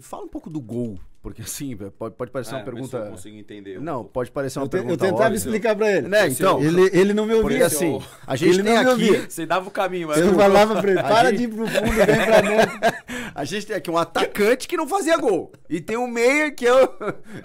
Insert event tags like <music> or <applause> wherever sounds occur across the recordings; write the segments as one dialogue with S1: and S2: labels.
S1: Fala um pouco do gol, porque assim, é, pode, pode parecer é, uma pergunta. Eu não consigo entender. Não, pode parecer uma eu pergunta. eu tentava óbvio. explicar para ele. Né, então. Ele, ele não me ouvia. Porque, assim, a gente ele tem aqui. Você dava o caminho, mas. Eu falava pra ele, para de ir pro fundo, vem pra mim. <laughs> a gente tem aqui um atacante que não fazia gol. E tem um meia que é, o...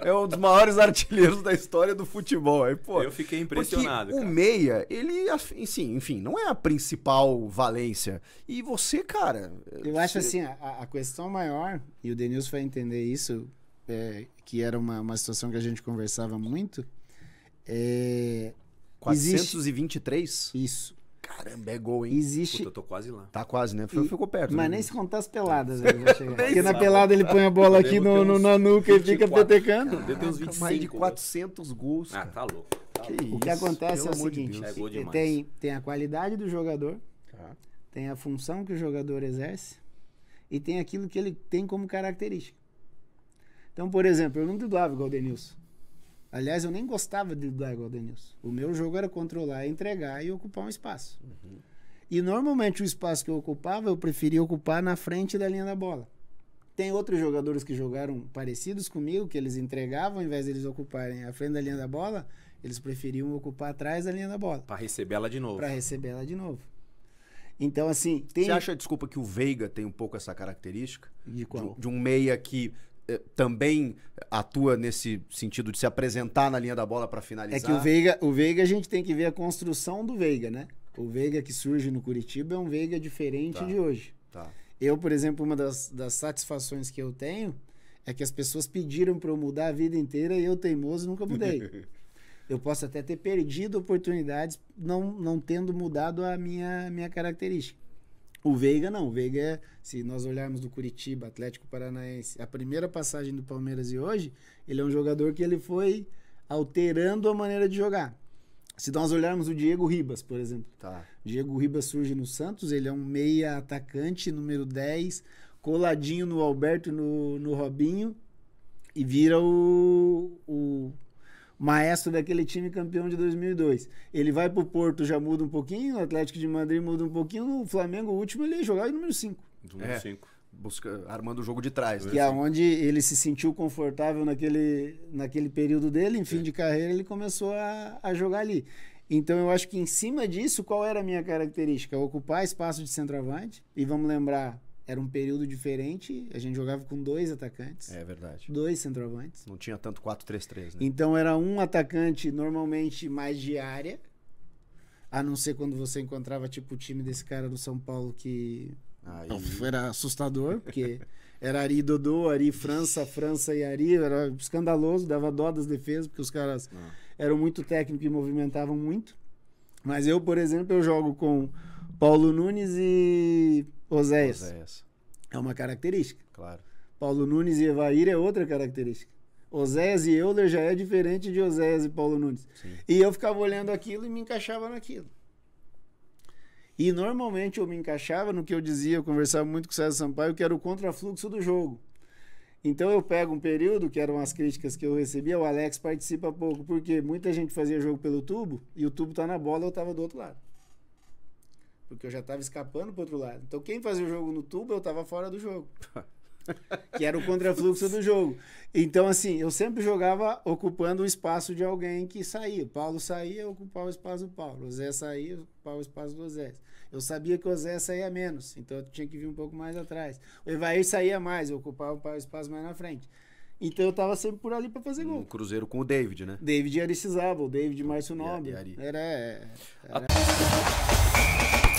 S1: é um dos maiores artilheiros da história do futebol. Aí, pô, eu fiquei impressionado. O meia, ele, assim, enfim, não é a principal valência. E você, cara. Eu você... acho assim, a, a, questão maior, e o Denilson vai entender isso, é, que era uma, uma situação que a gente conversava muito. É, 423? Existe... Isso. Caramba, é gol, hein? Existe. Puta, eu tô quase lá. Tá quase, né? Foi, e... Ficou perto. Mas né? nem se contar as peladas, <laughs> Porque na pelada ele põe a bola aqui no, no, na nuca e fica petecando. Deu uns 25. Mais de 400 né? gols. Ah, cara. Ah, tá louco. Tá que o que acontece Pelo é o seguinte: de é tem, tem a qualidade do jogador, tá. tem a função que o jogador exerce e tem aquilo que ele tem como característica. Então, por exemplo, eu não duvido igual o Denilson. Aliás, eu nem gostava de dar igual Denilson. O meu jogo era controlar, entregar e ocupar um espaço. Uhum. E normalmente o espaço que eu ocupava, eu preferia ocupar na frente da linha da bola. Tem outros jogadores que jogaram parecidos comigo, que eles entregavam, ao invés de eles ocuparem a frente da linha da bola, eles preferiam ocupar atrás da linha da bola. Para receber ela de novo. Para receber ela de novo. Então, assim. Tem... Você acha, desculpa, que o Veiga tem um pouco essa característica? De qual? De, de um meia que eh, também atua nesse sentido de se apresentar na linha da bola para finalizar. É que o Veiga, o Veiga a gente tem que ver a construção do Veiga, né? O Veiga que surge no Curitiba é um Veiga diferente tá, de hoje. Tá. Eu, por exemplo, uma das, das satisfações que eu tenho é que as pessoas pediram para eu mudar a vida inteira e eu, teimoso, nunca mudei. <laughs> eu posso até ter perdido oportunidades não, não tendo mudado a minha, minha característica. O Veiga não, o Veiga é, se nós olharmos do Curitiba, Atlético Paranaense, a primeira passagem do Palmeiras e hoje, ele é um jogador que ele foi alterando a maneira de jogar. Se nós olharmos o Diego Ribas, por exemplo. Tá. Diego Ribas surge no Santos, ele é um meia atacante, número 10, coladinho no Alberto, no, no Robinho, e vira o, o maestro daquele time campeão de 2002. Ele vai para o Porto, já muda um pouquinho, o Atlético de Madrid muda um pouquinho, O Flamengo, o último, ele ia é jogar número 5. Número 5. É. busca, armando o jogo de trás. Né? Que né? é onde ele se sentiu confortável naquele, naquele período dele, em fim é. de carreira, ele começou a, a jogar ali. Então eu acho que em cima disso, qual era a minha característica? Ocupar espaço de centroavante. E vamos lembrar, era um período diferente. A gente jogava com dois atacantes. É verdade. Dois centroavantes. Não tinha tanto 4-3-3, né? Então era um atacante normalmente mais de área. A não ser quando você encontrava tipo o time desse cara do São Paulo que Aí... era assustador, <laughs> porque era Ari Dodô, Ari França, França e Ari, era escandaloso, dava dó das defesas, porque os caras ah. eram muito técnicos e movimentavam muito. Mas eu, por exemplo, eu jogo com Paulo Nunes e Oséias. Oséias. É uma característica. Claro. Paulo Nunes e Evair é outra característica. Oséias e Euler já é diferente de Oséias e Paulo Nunes. Sim. E eu ficava olhando aquilo e me encaixava naquilo. E normalmente eu me encaixava no que eu dizia, eu conversava muito com o César Sampaio, que era o contrafluxo do jogo. Então eu pego um período, que eram as críticas que eu recebia, o Alex participa pouco, porque muita gente fazia jogo pelo tubo, e o tubo tá na bola, eu tava do outro lado. Porque eu já estava escapando pro outro lado. Então quem fazia o jogo no tubo, eu estava fora do jogo. <laughs> que era o contrafluxo do jogo. Então, assim, eu sempre jogava ocupando o espaço de alguém que saía. O Paulo saía, eu ocupava o espaço do Paulo. O Zé saía, eu ocupava o espaço do Zé. Eu sabia que o Zé saía menos, então eu tinha que vir um pouco mais atrás. O Evair saía mais, eu ocupava o espaço mais na frente. Então eu tava sempre por ali para fazer gol. Um cruzeiro com o David, né? David o David então, Márcio Nobre. Era... É, era... era...